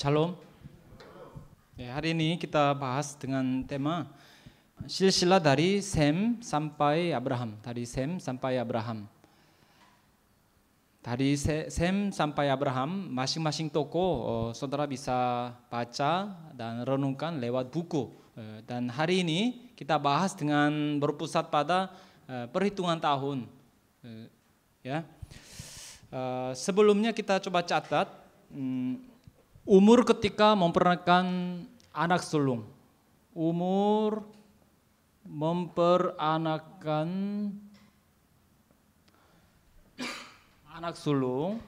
Shalom. Ya, hari ini kita bahas dengan tema silsilah dari Sem sampai Abraham. Dari Sem sampai Abraham. Dari Sem sampai Abraham masing-masing toko oh, saudara bisa baca dan renungkan lewat buku. Eh, dan hari ini kita bahas dengan berpusat pada eh, perhitungan tahun. ya. sebelumnya kita coba catat hmm, Umur ketika memperanakan anak sulung. Umur memperanakan anak sulung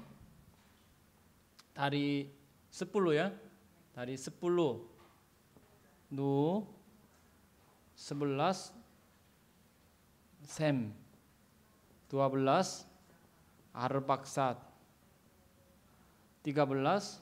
dari 10 ya. Dari 10. Nu 11 Sem 12 Arbaksat 13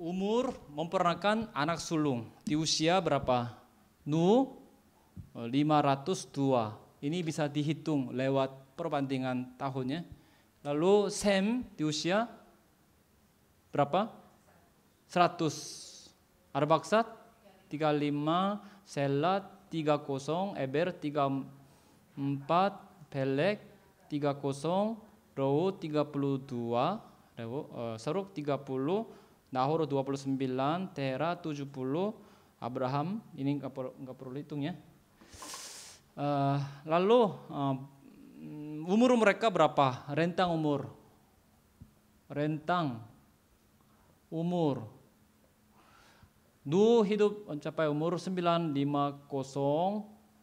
umur memperanakan anak sulung di usia berapa? Nu 502. Ini bisa dihitung lewat perbandingan tahunnya. Lalu Sam di usia berapa? 100. Arbaksat 35, Selat 30, Eber 34, Pelek 30, Rau 32, Seruk uh, 30, Nahur 29, Tera 70, Abraham ini nggak perlu nggak perlu hitung ya. Eh, lalu eh, umur mereka berapa? Rentang umur. Rentang umur. Du hidup mencapai umur 950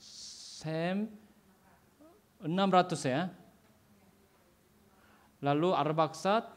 sem 600 ya. Lalu Arbaksat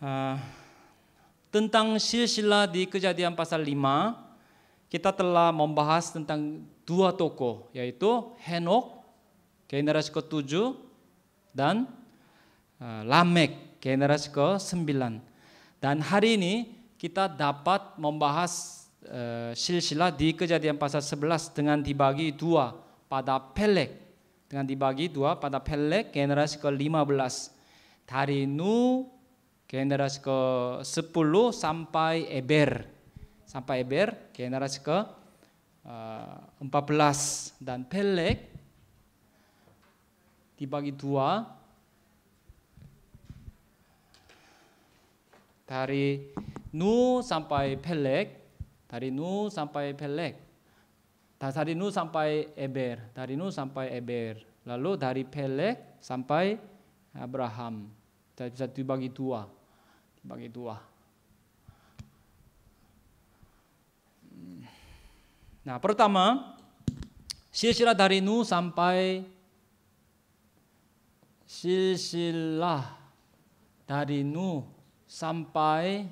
Ah, tentang silsilah di kejadian pasal 5 kita telah membahas tentang dua tokoh yaitu Henok generasi ke-7 dan ah, Lamek generasi ke-9 dan hari ini kita dapat membahas ah, silsilah di kejadian pasal 11 dengan dibagi dua pada Pelek dengan dibagi dua pada Pelek generasi ke-15 dari Nu generasi ke-10 sampai Eber. Sampai Eber generasi ke-14 eh, dan Pelek dibagi dua dari Nu sampai Pelek, dari Nu sampai Pelek, dari Nu sampai Eber, dari Nu sampai Eber, lalu dari Pelek sampai Abraham. Kita bisa dibagi dua bagi dua. Hmm. Nah, pertama, silsilah dari Nu sampai silsilah dari Nu sampai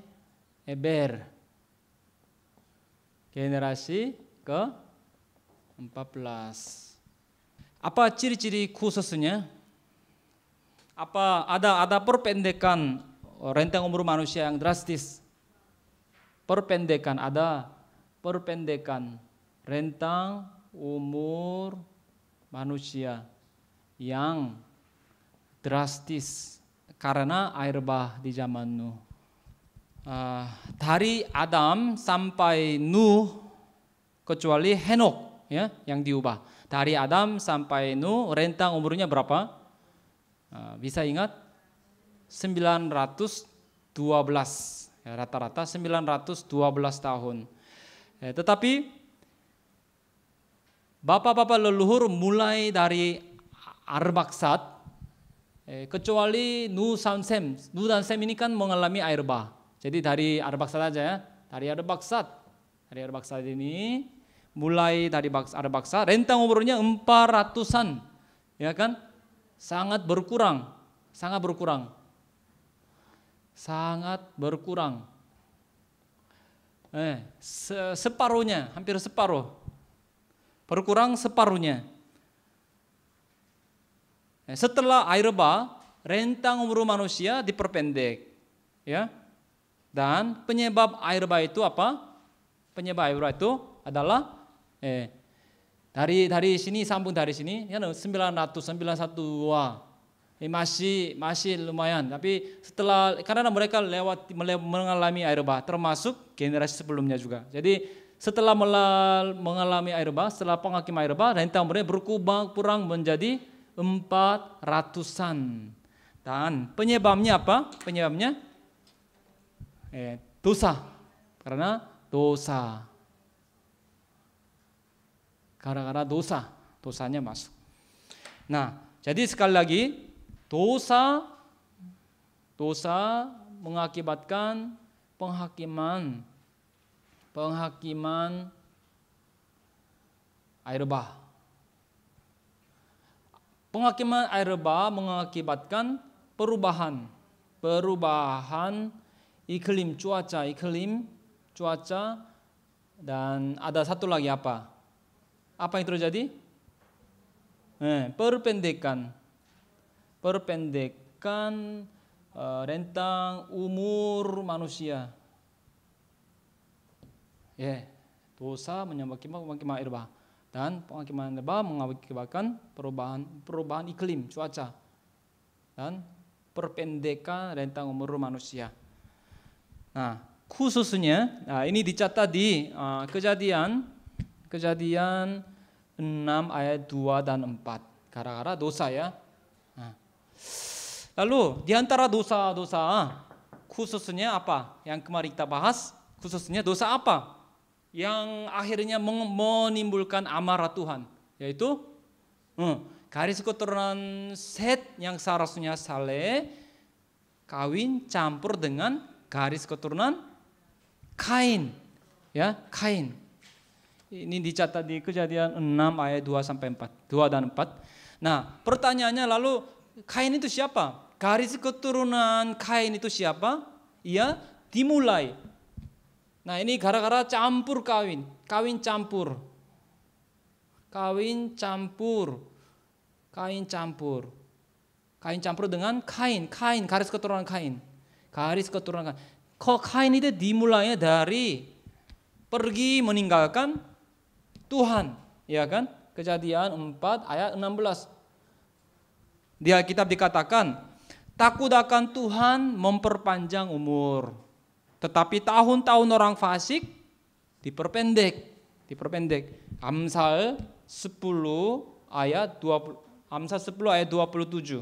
Eber. Generasi ke 14. Apa ciri-ciri khususnya? Apa ada ada perpendekan Oh, rentang umur manusia yang drastis. Perpendekan ada perpendekan rentang umur manusia yang drastis karena air bah di zaman Nuh. Uh, ah, dari Adam sampai Nuh kecuali Henok ya yang diubah. Dari Adam sampai Nuh rentang umurnya berapa? Uh, bisa ingat? 912 rata ya, rata-rata 912 tahun. Ya, tetapi bapak-bapak leluhur mulai dari Arbaksat eh, ya, kecuali Nu Sansem. Nu Sansem ini kan mengalami air bah. Jadi dari Arbaksat aja ya. Dari Arbaksat. Dari Arbaksat ini mulai dari Arbaksat rentang umurnya empat ratusan, Ya kan? Sangat berkurang, sangat berkurang sangat berkurang. Eh, se separuhnya, hampir separuh. Berkurang separuhnya. Eh, setelah air bah, rentang umur manusia diperpendek. Ya. Dan penyebab air bah itu apa? Penyebab air bah itu adalah eh, dari dari sini sambung dari sini ya 991 Eh, masih masih lumayan tapi setelah karena mereka lewat mengalami air bah termasuk generasi sebelumnya juga jadi setelah melal, mengalami air bah setelah penghakim air bah dan mereka berkubang kurang menjadi empat ratusan dan penyebabnya apa penyebabnya eh, dosa karena dosa karena karena dosa dosanya masuk nah jadi sekali lagi Dosa dosa mengakibatkan penghakiman penghakiman air bah. Penghakiman air bah mengakibatkan perubahan perubahan iklim cuaca, iklim cuaca dan ada satu lagi apa? Apa yang terjadi? Eh, perpendekan perpendekan eh, rentang umur manusia. Ya, dosa menyebabkan penghakiman irba dan penghakiman irba mengakibatkan perubahan perubahan iklim cuaca dan perpendekan rentang umur manusia. Nah, khususnya nah ini dicatat di uh, kejadian kejadian 6 ayat 2 dan 4. Gara-gara dosa ya. Lalu di antara dosa-dosa ah, khususnya apa? Yang kemarin kita bahas, khususnya dosa apa? Yang akhirnya menimbulkan amarah Tuhan, yaitu hmm, garis keturunan Set yang seharusnya Saleh kawin campur dengan garis keturunan Kain. Ya, Kain. Ini dicatat di kejadian 6 ayat 2 sampai 4, 2 dan 4. Nah, pertanyaannya lalu Kain itu siapa? Garis keturunan kain itu siapa? Ia dimulai. Nah ini gara-gara campur kawin. Kawin campur. Kawin campur. Kain campur. Kain campur dengan kain. Kain, garis keturunan kain. Garis keturunan kain. Kok kain itu dimulainya dari pergi meninggalkan Tuhan. Ya kan? Kejadian 4 ayat 16. Di Alkitab dikatakan, takut akan Tuhan memperpanjang umur. Tetapi tahun-tahun orang fasik diperpendek, diperpendek. Amsal 10 ayat 20 Amsal 10 ayat 27.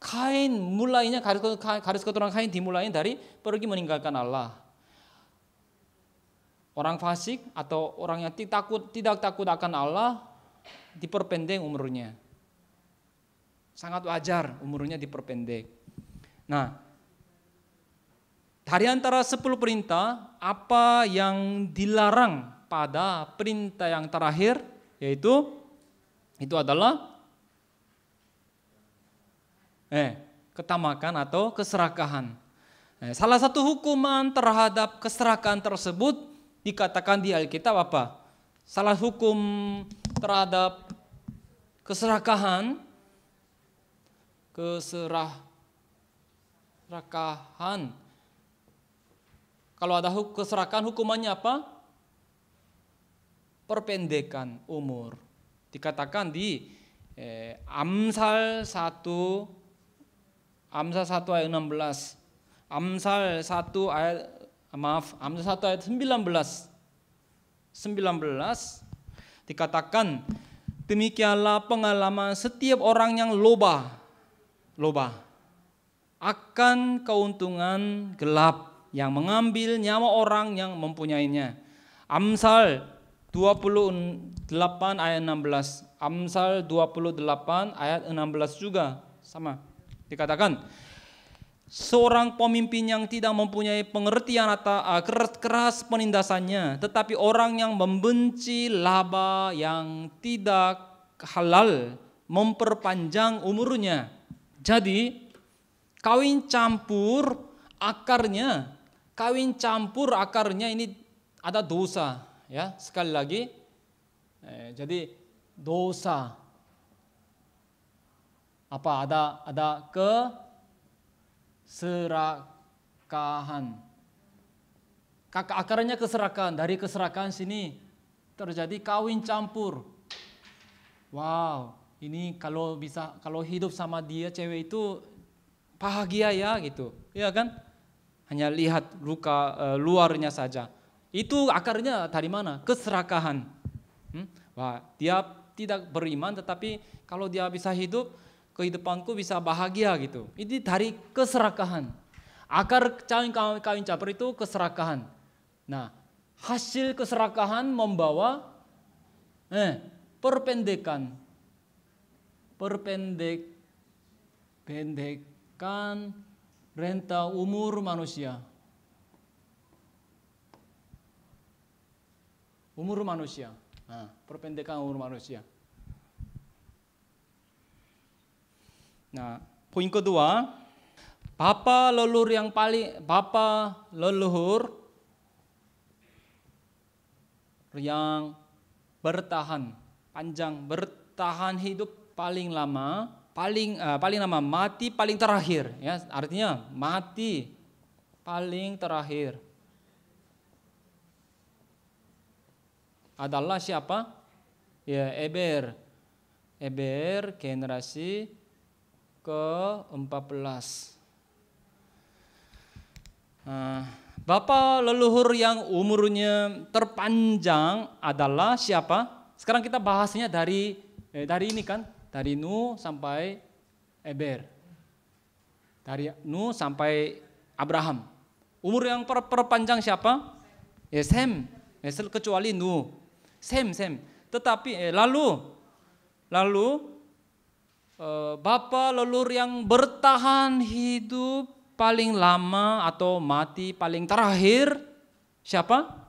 Kain mulainya garis, garis keturunan Kain dimulai dari pergi meninggalkan Allah. Orang fasik atau orang yang takut tidak takut akan Allah diperpendek umurnya. Sangat wajar umurnya diperpendek. Nah, dari antara 10 perintah, apa yang dilarang pada perintah yang terakhir yaitu itu adalah eh ketamakan atau keserakahan. Eh, salah satu hukuman terhadap keserakahan tersebut dikatakan di Alkitab apa? Salah hukum terhadap keserakahan, keserakahan. Kalau ada keserakahan hukumannya apa? Perpendekan umur. Dikatakan di eh, Amsal 1 Amsal 1 ayat 16. Amsal 1 ayat maaf, Amsal 1 ayat 19. 19 Dikatakan demikianlah pengalaman setiap orang yang loba, loba akan keuntungan gelap yang mengambil nyawa orang yang mempunyainya. Amsal 28 ayat 16. Amsal 28 ayat 16 juga sama. Dikatakan, Seorang pemimpin yang tidak mempunyai pengertian atau eh, keras, keras penindasannya, tetapi orang yang membenci laba yang tidak halal memperpanjang umurnya. Jadi kawin campur akarnya, kawin campur akarnya ini ada dosa ya sekali lagi. Eh, jadi dosa apa ada ada ke serakahan. Kakak akarnya keserakahan, dari keserakahan sini terjadi kawin campur. Wow, ini kalau bisa kalau hidup sama dia cewek itu bahagia ya gitu. ya kan? Hanya lihat luka uh, luarnya saja. Itu akarnya dari mana? Keserakahan. Hmm? Wah, dia tidak beriman tetapi kalau dia bisa hidup kehidupanku bisa bahagia gitu. Ini dari keserakahan. Akar kawin kawin caper itu keserakahan. Nah, hasil keserakahan membawa eh, perpendekan. Perpendek pendekan renta umur manusia. Umur manusia. Nah, perpendekan umur manusia. Nah, poin kedua, bapa leluhur yang paling bapa leluhur yang bertahan panjang, bertahan hidup paling lama, paling uh, paling lama mati paling terakhir ya. Artinya mati paling terakhir. Adalah siapa? Ya, Eber. Eber generasi ke-14. Nah, Bapak leluhur yang umurnya terpanjang adalah siapa? Sekarang kita bahasnya dari eh, dari ini kan, dari nu sampai Eber. Dari nu sampai Abraham. Umur yang terpanjang perpanjang siapa? Ya Sem. Ya, kecuali nu. Sem, Sem. Tetapi eh, lalu lalu Eh, bapak lelur yang bertahan hidup paling lama atau mati paling terakhir siapa?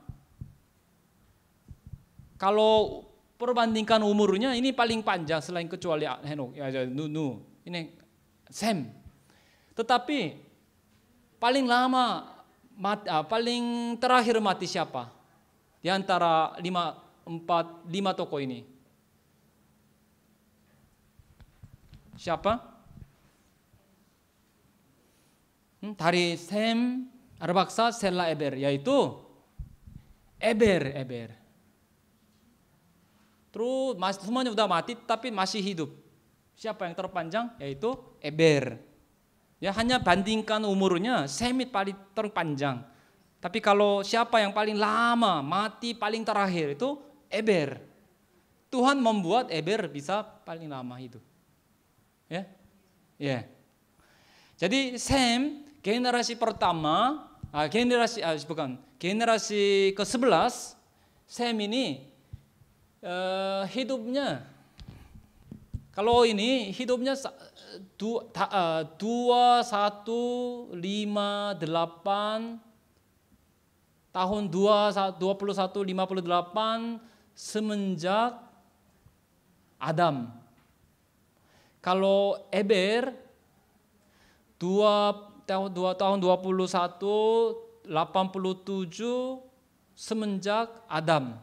Kalau perbandingkan umurnya ini paling panjang selain kecuali Henok ya Nunu ya, ini Sam. Tetapi paling lama mati, ah, paling terakhir mati siapa? Di antara lima empat lima tokoh ini Siapa? Hmm, dari Sem, Arbaksa, Sela, Eber, yaitu Eber, Eber. Terus mas, semuanya sudah mati tapi masih hidup. Siapa yang terpanjang? Yaitu Eber. Ya hanya bandingkan umurnya, Semit paling terpanjang. Tapi kalau siapa yang paling lama, mati paling terakhir itu Eber. Tuhan membuat Eber bisa paling lama hidup. Ya. Ya. Jadi Sam generasi pertama, uh, generasi uh, bukan, generasi ke-11 Sam ini uh, hidupnya kalau ini hidupnya du, uh, dua satu lima delapan tahun dua dua puluh satu lima puluh delapan semenjak Adam kalau Eber dua tahun dua tahun 21 87 semenjak Adam.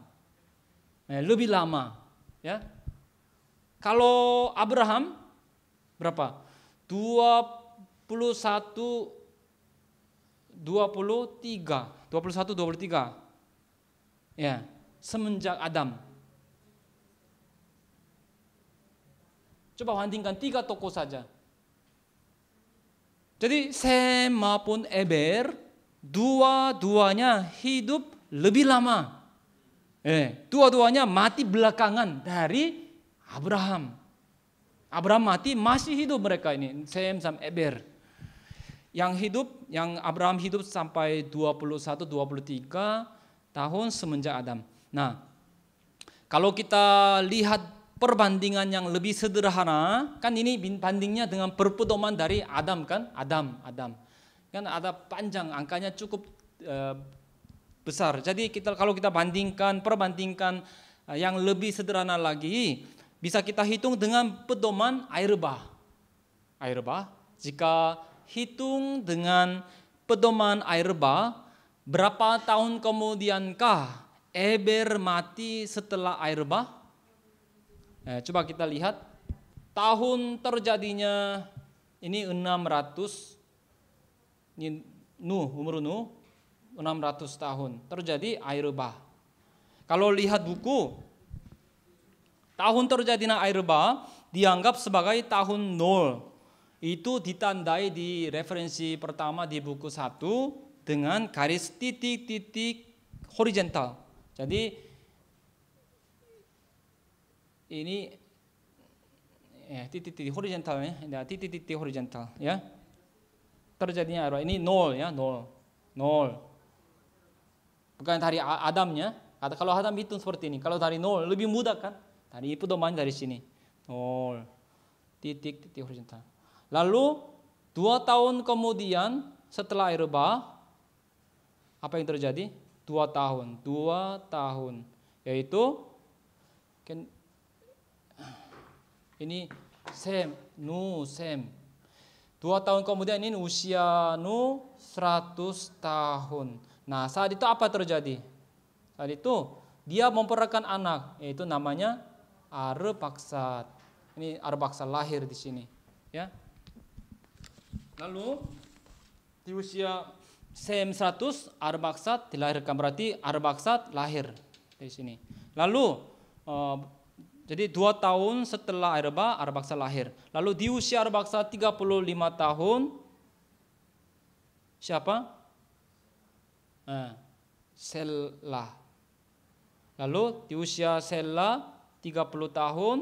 Eh, lebih lama, ya. Kalau Abraham berapa? 21 23, 21 23. Ya, semenjak Adam. Coba bandingkan tiga toko saja. Jadi Sem maupun Eber, dua-duanya hidup lebih lama. Eh, dua-duanya mati belakangan dari Abraham. Abraham mati masih hidup mereka ini, Sem sama Eber. Yang hidup, yang Abraham hidup sampai 21 23 tahun semenjak Adam. Nah, kalau kita lihat perbandingan yang lebih sederhana kan ini bandingnya dengan perpedoman dari Adam kan Adam Adam kan ada panjang angkanya cukup e, besar jadi kita kalau kita bandingkan perbandingkan eh, yang lebih sederhana lagi bisa kita hitung dengan pedoman air bah air bah jika hitung dengan pedoman air bah berapa tahun kemudiankah Eber mati setelah air bah Nah, coba kita lihat tahun terjadinya ini 600 ini Nuh, umur Nuh 600 tahun terjadi air bah. Kalau lihat buku tahun terjadinya air bah dianggap sebagai tahun nol. Itu ditandai di referensi pertama di buku 1 dengan garis titik-titik horizontal. Jadi ini ya, titik-titik horizontal ya, nah, titik-titik horizontal ya. Terjadinya arwah ini nol ya, nol, nol. Bukan dari Adamnya, Kata kalau Adam hitung seperti ini, kalau dari nol lebih mudah kan? Dari domain dari sini, nol, titik-titik horizontal. Lalu dua tahun kemudian setelah Erba, apa yang terjadi? Dua tahun, dua tahun, yaitu kan ini Sem, Nu, Sem. Dua tahun kemudian ini usia Nu 100 tahun. Nah saat itu apa terjadi? Saat itu dia memperolehkan anak yaitu namanya Arbaksat. Ini Arbaksat lahir di sini. Ya. Lalu di usia Sem seratus Arbaksat dilahirkan berarti Arbaksat lahir di sini. Lalu eh, jadi dua tahun setelah Arba, Arbaksa lahir. Lalu di usia Arbaksa 35 tahun, siapa? Eh, Selah. Lalu di usia Selah 30 tahun,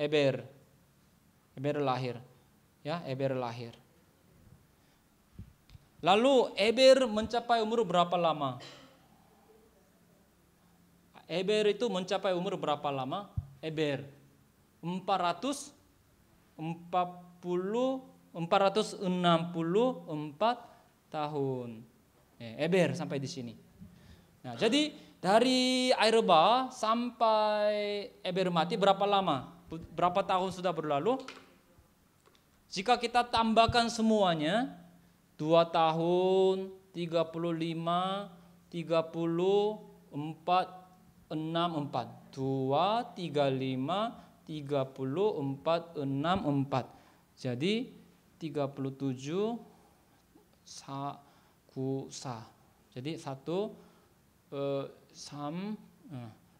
Eber. Eber lahir. Ya, Eber lahir. Lalu Eber mencapai umur berapa lama? Eber itu mencapai umur berapa lama? Eber 440 464 tahun. Eh, Eber sampai di sini. Nah, jadi dari Airba sampai Eber mati berapa lama? Berapa tahun sudah berlalu? Jika kita tambahkan semuanya, 2 tahun, 35, 30, 4, 6, 4. 2, 3, 5, 30, 4, 6, 4. Jadi 37 sa kusa. Jadi 1 eh,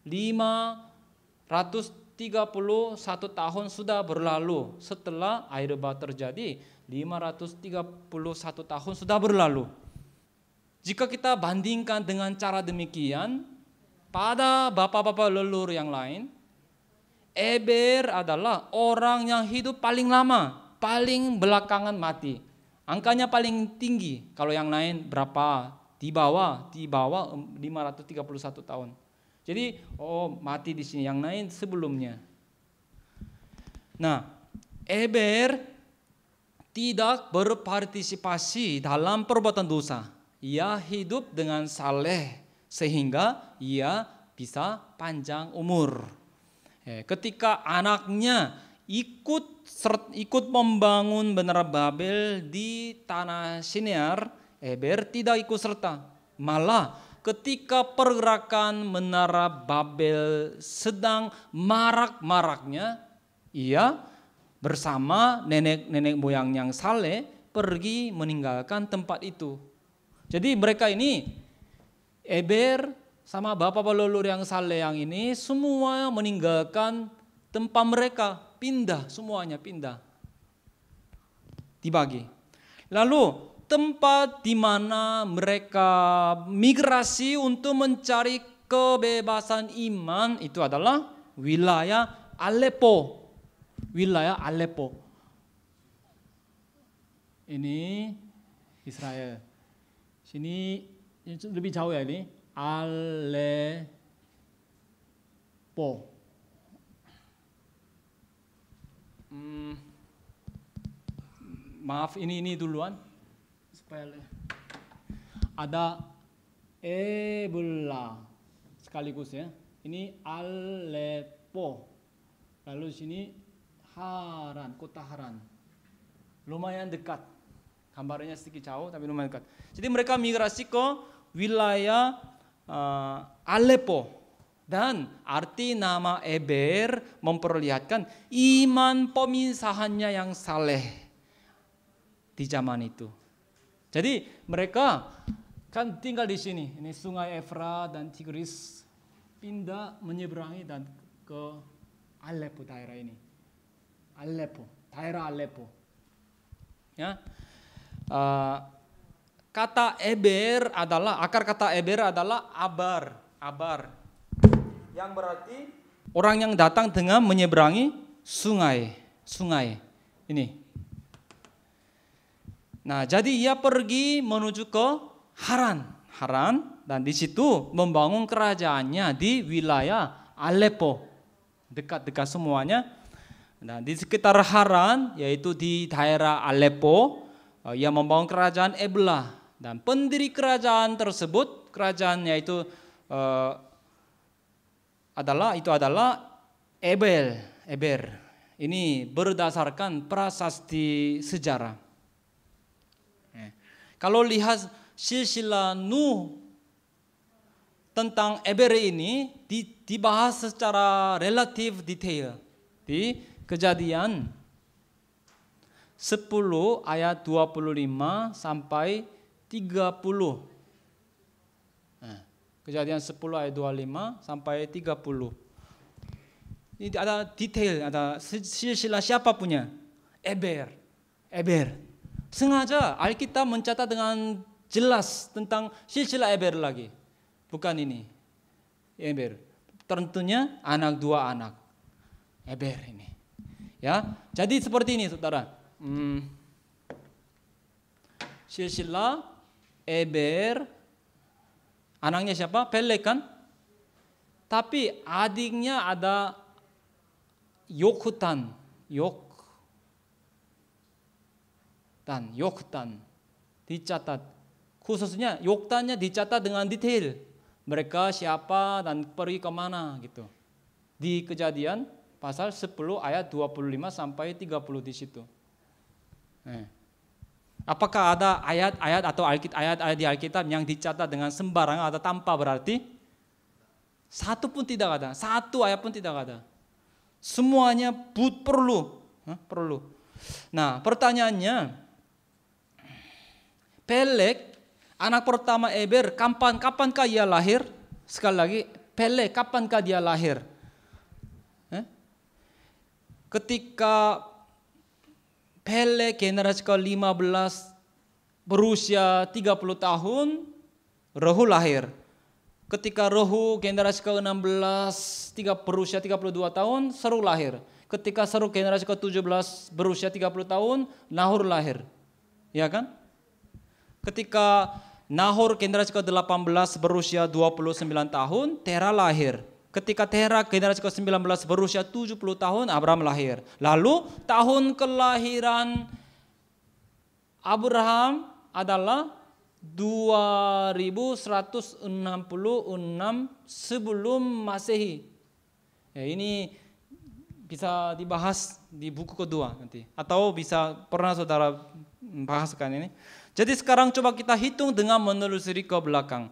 eh, ratus tiga puluh satu tahun sudah berlalu setelah air bah terjadi 531 tahun sudah berlalu. Jika kita bandingkan dengan cara demikian, pada bapak-bapak leluhur yang lain, Eber adalah orang yang hidup paling lama, paling belakangan mati. Angkanya paling tinggi, kalau yang lain berapa? Di bawah, di bawah 531 tahun. Jadi, oh mati di sini, yang lain sebelumnya. Nah, Eber tidak berpartisipasi dalam perbuatan dosa. Ia hidup dengan saleh sehingga ia bisa panjang umur. Ya, ketika anaknya ikut ikut membangun benar Babel di tanah Sinear, Eber tidak ikut serta. Malah ketika pergerakan menara Babel sedang marak-maraknya, ia bersama nenek-nenek moyang yang saleh pergi meninggalkan tempat itu. Jadi mereka ini Eber sama bapak pelulur yang saleh yang ini semua meninggalkan tempat mereka, pindah semuanya pindah. Dibagi. Lalu tempat di mana mereka migrasi untuk mencari kebebasan iman itu adalah wilayah Aleppo. Wilayah Aleppo. Ini Israel. Sini lebih jauh ya ini Aleppo. Hmm, maaf ini ini duluan Spell ada Ebola sekaligus ya. Ini Aleppo. Lalu sini Haran, kota Haran. Lumayan dekat. Gambarnya sedikit jauh tapi lumayan dekat. Jadi mereka migrasi ke wilayah uh, Aleppo dan arti nama Eber memperlihatkan iman pemisahannya yang saleh di zaman itu. Jadi mereka kan tinggal di sini, ini sungai Efra dan Tigris pindah menyeberangi dan ke Aleppo daerah ini. Aleppo, daerah Aleppo. Ya. Uh, Kata eber adalah akar kata eber adalah abar, abar. Yang berarti orang yang datang dengan menyeberangi sungai, sungai. Ini. Nah, jadi ia pergi menuju ke Haran, Haran dan di situ membangun kerajaannya di wilayah Aleppo. Dekat-dekat semuanya. dan nah, di sekitar Haran yaitu di daerah Aleppo eh, ia membangun kerajaan Ebla dan pendiri kerajaan tersebut kerajaannya yaitu uh, eh, adalah itu adalah Ebel Eber ini berdasarkan prasasti sejarah eh, kalau lihat silsilah Nuh tentang Eber ini dibahas secara relatif detail di kejadian 10 ayat 25 sampai 30. Ah. kejadian 10 ayat 25 sampai 30. Ini ada detail, ada silsilah siapa punya? Eber. Eber. Sengaja Alkitab mencatat dengan jelas tentang silsilah Eber lagi. Bukan ini. Eber. Tentunya anak dua anak. Eber ini. Ya. Jadi seperti ini Saudara. Hmm. Silsilah Eber, anaknya siapa? Pelek kan? Tapi adiknya ada Yokutan, Yok dan Yokutan dicatat. Khususnya Yoktannya dicatat dengan detail. Mereka siapa dan pergi kemana gitu. Di kejadian pasal 10 ayat 25 sampai 30 di situ. Eh. Apakah ada ayat-ayat atau ayat-ayat di Alkitab yang dicatat dengan sembarangan atau tanpa berarti? Satu pun tidak ada, satu ayat pun tidak ada. Semuanya but perlu, perlu. Nah, pertanyaannya, Pelek, anak pertama Eber, kapan kapankah ia lahir? Sekali lagi, Pelek, kapankah dia lahir? Ketika Pele generasi ke-15 berusia 30 tahun Rohu lahir. Ketika Rohu generasi ke-16 berusia 32 tahun Seru lahir. Ketika Seru generasi ke-17 berusia 30 tahun Nahur lahir. Ya kan? Ketika Nahur generasi ke-18 berusia 29 tahun Tera lahir. Ketika Tera generasi ke-19 berusia 70 tahun Abraham lahir. Lalu tahun kelahiran Abraham adalah 2166 sebelum Masehi. Ya, ini bisa dibahas di buku kedua nanti atau bisa pernah saudara bahaskan ini. Jadi sekarang coba kita hitung dengan menelusuri ke belakang.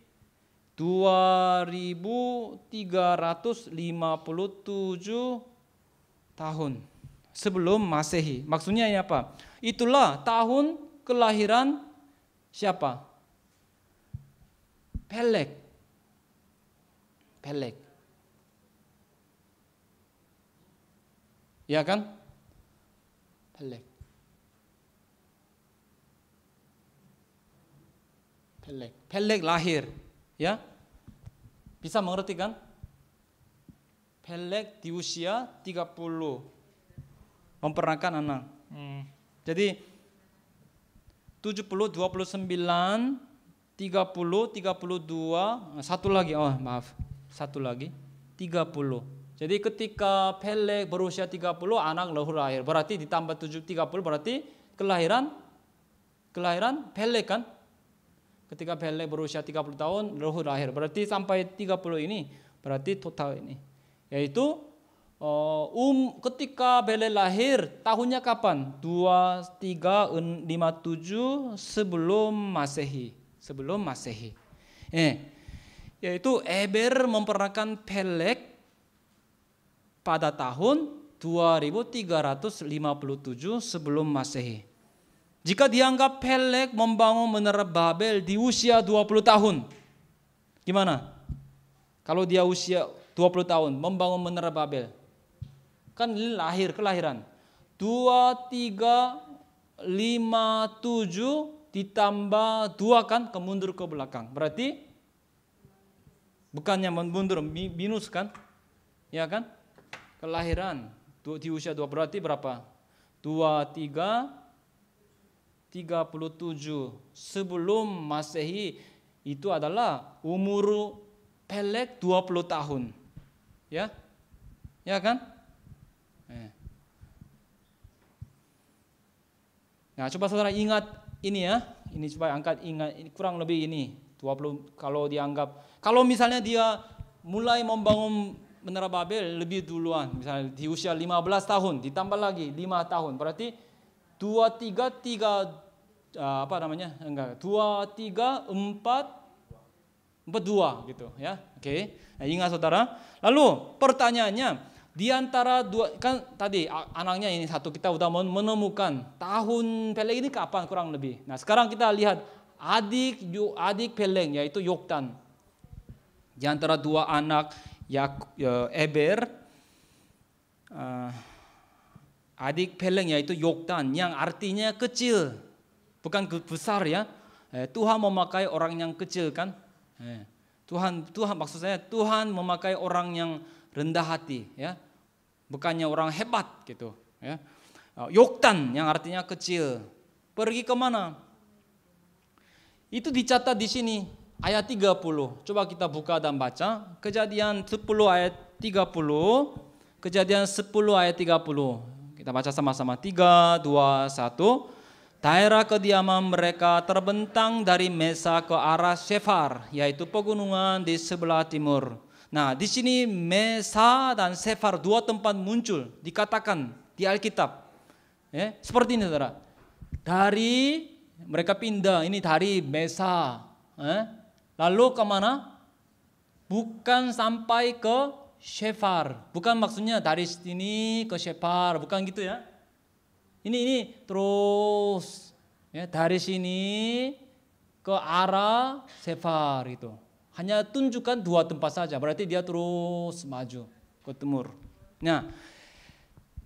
2357 tahun sebelum Masehi. Maksudnya ini apa? Itulah tahun kelahiran siapa? Pelek. Pelek. Ya kan? Pelek. Pelek. Pelek lahir Ya? Bisa mengerti kan? Pelek di usia 30 memperankan anak. Hmm. Jadi 70 29 30 32 satu lagi oh maaf. Satu lagi 30 jadi ketika Pelek berusia 30 anak lahir lahir. Berarti ditambah 7 30 berarti kelahiran kelahiran Pelek kan? Ketika Pele berusia 30 tahun, Luhut lahir. Berarti sampai 30 ini, berarti total ini. Yaitu eh, um, ketika Pele lahir, tahunnya kapan? 2, 3, 5, 7 sebelum masehi. Sebelum masehi. Eh, yaitu Eber memperankan Pelek pada tahun 2357 sebelum masehi. Jika dianggap pelek membangun menara Babel di usia 20 tahun. Gimana? Kalau dia usia 20 tahun membangun menara Babel. Kan lahir kelahiran. 2 3 5 7 ditambah 2 kan ke mundur ke belakang. Berarti bukannya mundur minus kan? Ya kan? Kelahiran di usia 2 berarti berapa? 2 3 37 sebelum Masehi itu adalah umur Pelek 20 tahun. Ya? Ya kan? Eh. Nah, coba saudara ingat ini ya. Ini coba angkat ingat ini kurang lebih ini 20 kalau dianggap kalau misalnya dia mulai membangun menara Babel lebih duluan misalnya di usia 15 tahun ditambah lagi 5 tahun berarti dua tiga tiga ah, apa namanya enggak dua tiga empat empat dua gitu ya oke okay. nah, ingat saudara lalu pertanyaannya di antara dua kan tadi anaknya ini satu kita udah menemukan tahun Peleg ini kapan kurang lebih nah sekarang kita lihat adik adik Peleg yaitu Yoktan di antara dua anak Yak, eh, Eber uh, adik ya itu Yoktan yang artinya kecil, bukan besar ya. Eh, Tuhan memakai orang yang kecil kan. Eh, Tuhan Tuhan maksud saya Tuhan memakai orang yang rendah hati ya. Bukannya orang hebat gitu ya. Eh, Yoktan yang artinya kecil. Pergi kemana? Itu dicatat di sini ayat 30. Coba kita buka dan baca. Kejadian 10 ayat 30. Kejadian 10 ayat 30. Kita baca sama-sama. Tiga, dua, satu. Daerah kediaman mereka terbentang dari Mesa ke arah Sefar, yaitu pegunungan di sebelah timur. Nah, di sini Mesa dan Sefar dua tempat muncul dikatakan di Alkitab. Ya, seperti ini saudara. Dari mereka pindah ini dari Mesa. Ya. Lalu kemana? Bukan sampai ke shefar. Bukan maksudnya dari sini ke shefar, bukan gitu ya. Ini ini terus ya dari sini ke arah shefar itu. Hanya tunjukkan dua tempat saja. Berarti dia terus maju ke timur. Nah,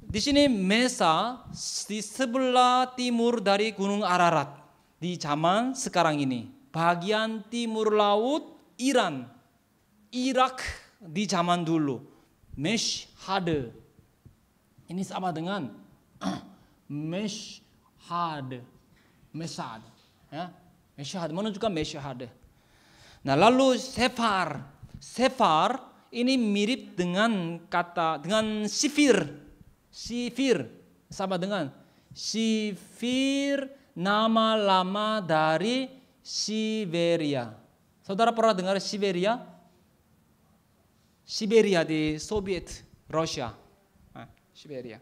di sini Mesa di sebelah timur dari Gunung Ararat di zaman sekarang ini. Bagian timur laut Iran, Irak, di zaman dulu. Mesh hade. Ini sama dengan mesh hade. Meshad. Ya. juga mesh hade Nah lalu sefar. Sefar ini mirip dengan kata dengan sifir. Sifir sama dengan sifir nama lama dari Siberia. Saudara pernah dengar Siberia? 시베리아 대 소비에트 러시아 시베리아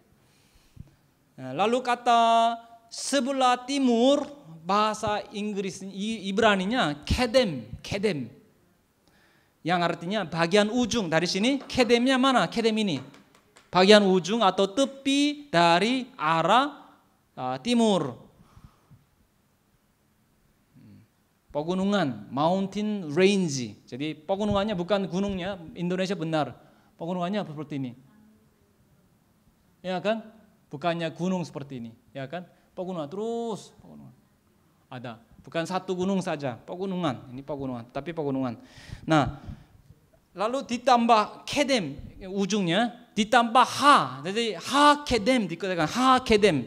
lalu kata sebelah timur bahasa Inggris Ibraninya kedem kedem yang artinya bagian ujung dari sini kedemnya mana kedem ini bagian ujung atau tepi dari arah uh, timur Pegunungan, mountain range. Jadi pegunungannya bukan gunungnya, Indonesia benar. Pegunungannya seperti ini. Ya kan? Bukannya gunung seperti ini, ya kan? Pegunungan terus, pegunungan. Ada, bukan satu gunung saja, pegunungan. Ini pegunungan, tapi pegunungan. Nah, lalu ditambah kedem ujungnya ditambah ha jadi ha kedem dikatakan ha kedem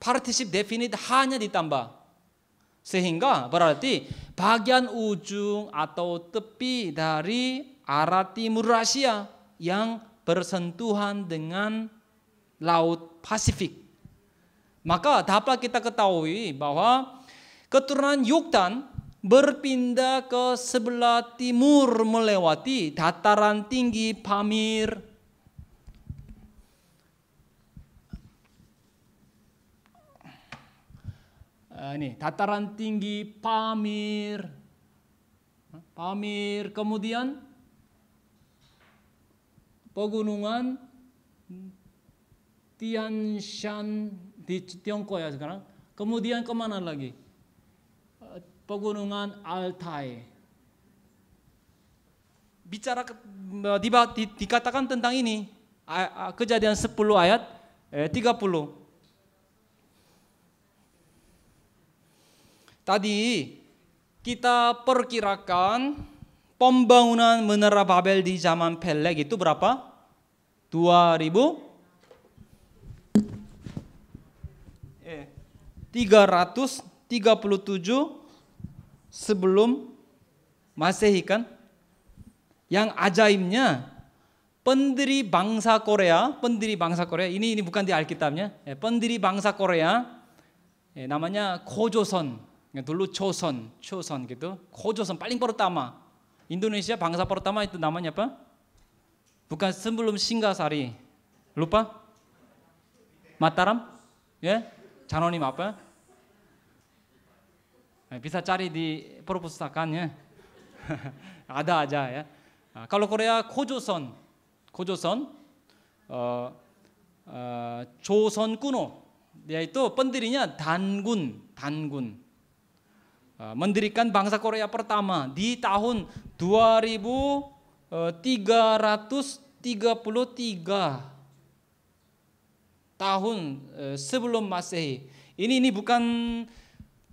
Partisip definite hanya ditambah sehingga berarti bagian ujung atau tepi dari arah timur Rusia yang bersentuhan dengan Laut Pasifik. Maka dapat kita ketahui bahwa keturunan Yuktan berpindah ke sebelah timur melewati dataran tinggi Pamir Eh, ini dataran tinggi Pamir. Pamir kemudian pegunungan hmm, Tian Shan di Tiongkok ya sekarang. Kemudian kemana lagi? Eh, pegunungan Altai. Bicara eh, dibat dikatakan tentang ini kejadian sepuluh ayat tiga puluh. Tadi kita perkirakan pembangunan menara Babel di zaman Peleg itu berapa? 2000 337 eh, sebelum Masehi kan? Yang ajaibnya pendiri bangsa Korea, pendiri bangsa Korea ini ini bukan di Alkitabnya. Eh, pendiri bangsa Korea eh, namanya Kojoson. 놀루 초선, 초선 gitu. 고조선 paling pertama. Indonesia bangsa pertama itu namanya apa? Bukan sebelum Singasari. Lupa? Mataram? Ya? Janonim apa? Bisa cari di perpustakaan ya. ada aja ya. Kalau Korea 고조선, 고조선, 어, 어, 조선 군호, yaitu pendirinya 단군, 단군. Eh, mendirikan bangsa Korea pertama di tahun 2333 eh, tahun eh, sebelum Masehi. Ini ini bukan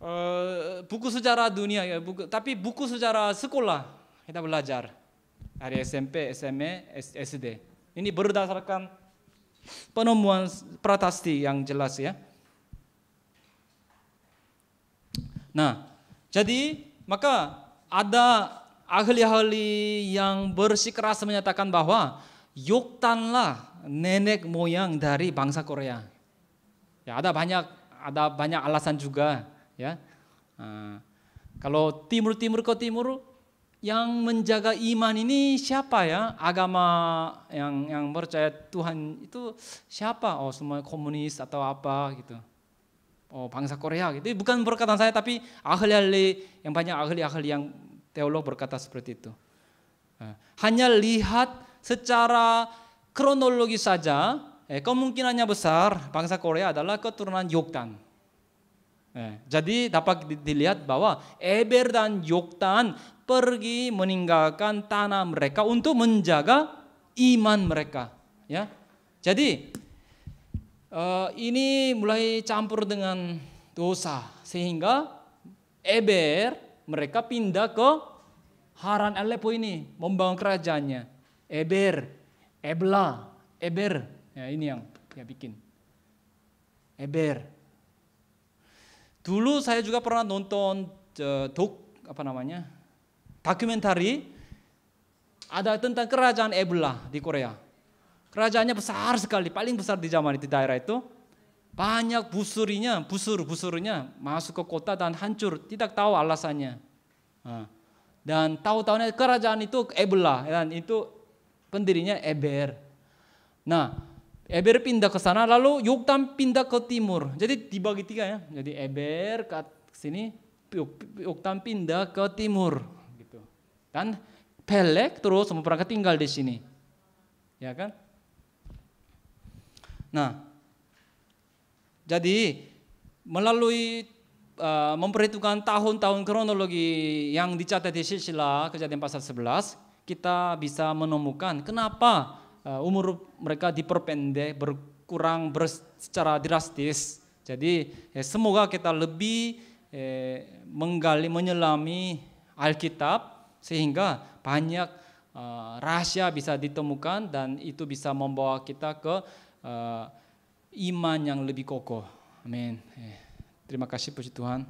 uh, buku sejarah dunia ya, buku, tapi buku sejarah sekolah kita belajar dari SMP, SMA, SD. Ini berdasarkan penemuan pratasti yang jelas ya. Nah, jadi maka ada ahli-ahli yang bersikeras menyatakan bahwa Yoktanlah nenek moyang dari bangsa Korea. Ya ada banyak ada banyak alasan juga ya. Uh, kalau timur-timur ke timur yang menjaga iman ini siapa ya? Agama yang yang percaya Tuhan itu siapa? Oh semua komunis atau apa gitu oh, bangsa Korea. Gitu. Itu bukan perkataan saya tapi ahli-ahli yang banyak ahli-ahli yang teolog berkata seperti itu. Eh, hanya lihat secara kronologi saja eh, kemungkinannya besar bangsa Korea adalah keturunan Yoktan. Eh, jadi dapat dilihat bahwa Eber dan Yoktan pergi meninggalkan tanah mereka untuk menjaga iman mereka. Ya, jadi Eh, ini mulai campur dengan dosa sehingga Eber mereka pindah ke Haran Aleppo ini membangun kerajaannya Eber Ebla Eber ya ini yang dia bikin Eber dulu saya juga pernah nonton eh, dok apa namanya dokumentari ada tentang kerajaan Ebla di Korea Kerajaannya besar sekali, paling besar di zaman itu daerah itu. Banyak busurinya, busur-busurnya masuk ke kota dan hancur, tidak tahu alasannya. Dan tahu-tahunya kerajaan itu Ebla dan itu pendirinya Eber. Nah, Eber pindah ke sana, lalu Yoktan pindah ke timur. Jadi dibagi tiga ya, jadi Eber ke sini, Yoktan pindah ke timur. Gitu. Dan Pelek terus memperangkat tinggal di sini. Ya kan? Nah, jadi melalui uh, memperhitungkan tahun-tahun kronologi yang dicatat di silsilah kejadian pasal 11, kita bisa menemukan kenapa uh, umur mereka diperpendek, berkurang ber, secara drastis. Jadi eh, semoga kita lebih eh, menggali, menyelami Alkitab sehingga banyak uh, rahasia bisa ditemukan dan itu bisa membawa kita ke uh, iman yang lebih kokoh. Amin. Eh, terima kasih puji Tuhan.